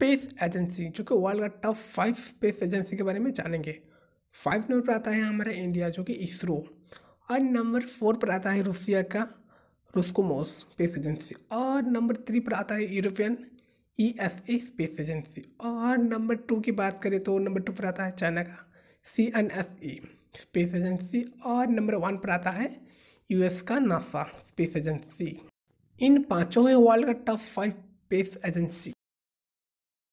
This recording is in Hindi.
स्पेस एजेंसी जो कि वर्ल्ड का टॉप फाइव स्पेस एजेंसी के बारे में जानेंगे फाइव नंबर पर आता है हमारा इंडिया जो कि इसरो और नंबर फोर पर आता है रूसिया का रुस्कोमोस स्पेस एजेंसी और नंबर थ्री पर आता है European E S A space agency और नंबर टू की बात करें तो नंबर टू पर आता है चाइना का C N S E space agency और नंबर वन पर आता है यू एस का नासा स्पेस एजेंसी इन पाँचों है वर्ल्ड का टॉप फाइव स्पेस एजेंसी